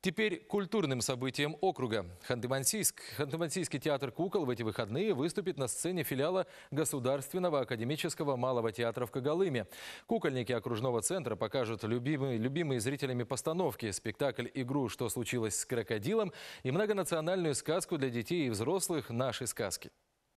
Теперь культурным событием округа. Ханты-Мансийск. Ханты-Мансийский театр кукол в эти выходные выступит на сцене филиала Государственного академического малого театра в Когалыме. Кукольники окружного центра покажут любимые, любимые зрителями постановки, спектакль «Игру. Что случилось с крокодилом» и многонациональную сказку для детей и взрослых «Наши сказки».